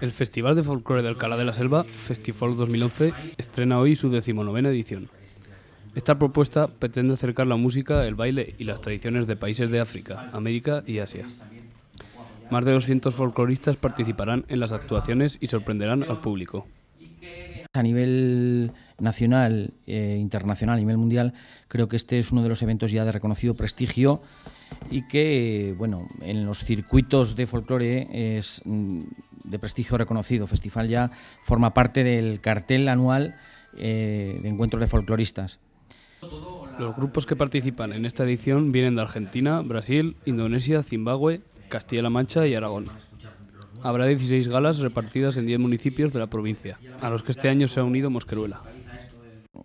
El Festival de Folclore de Alcalá de la Selva, Festival 2011, estrena hoy su decimonovena edición. Esta propuesta pretende acercar la música, el baile y las tradiciones de países de África, América y Asia. Más de 200 folcloristas participarán en las actuaciones y sorprenderán al público. A nivel nacional, eh, internacional, a nivel mundial, creo que este es uno de los eventos ya de reconocido prestigio y que, bueno, en los circuitos de folclore es mm, de prestigio reconocido. Festival ya forma parte del cartel anual eh, de encuentros de folcloristas. Los grupos que participan en esta edición vienen de Argentina, Brasil, Indonesia, Zimbabue, Castilla-La Mancha y Aragón. Habrá 16 galas repartidas en 10 municipios de la provincia, a los que este año se ha unido Mosqueruela.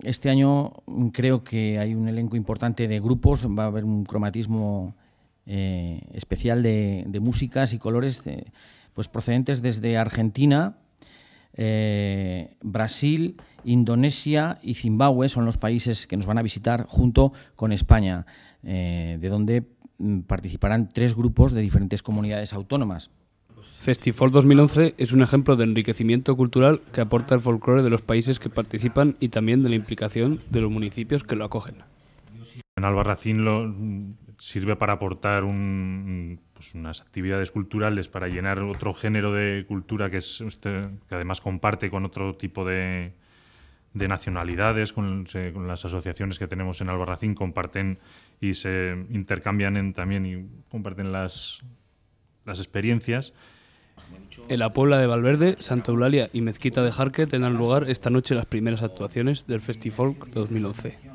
Este año mm, creo que hay un elenco importante de grupos, va a haber un cromatismo eh, especial de, músicas y colores eh, pues procedentes desde Argentina, eh, Brasil, Indonesia y Zimbabue son los países que nos van a visitar junto con España, de donde mm, participarán tres grupos de diferentes comunidades autónomas. Festival 2011 es un ejemplo de enriquecimiento cultural que aporta el folclore de los países que participan y también de la implicación de los municipios que lo acogen. En Albarracín lo, sirve para aportar pues unas actividades culturales, para llenar otro género de cultura que, es, este, que además comparte con otro tipo de, nacionalidades, con, las asociaciones que tenemos en Albarracín, comparten y se intercambian también y comparten las, las experiencias en la Puebla de Valverde, Santa Eulalia y Mezquita de Jarque tendrán lugar esta noche las primeras actuaciones del Festifolk 2011.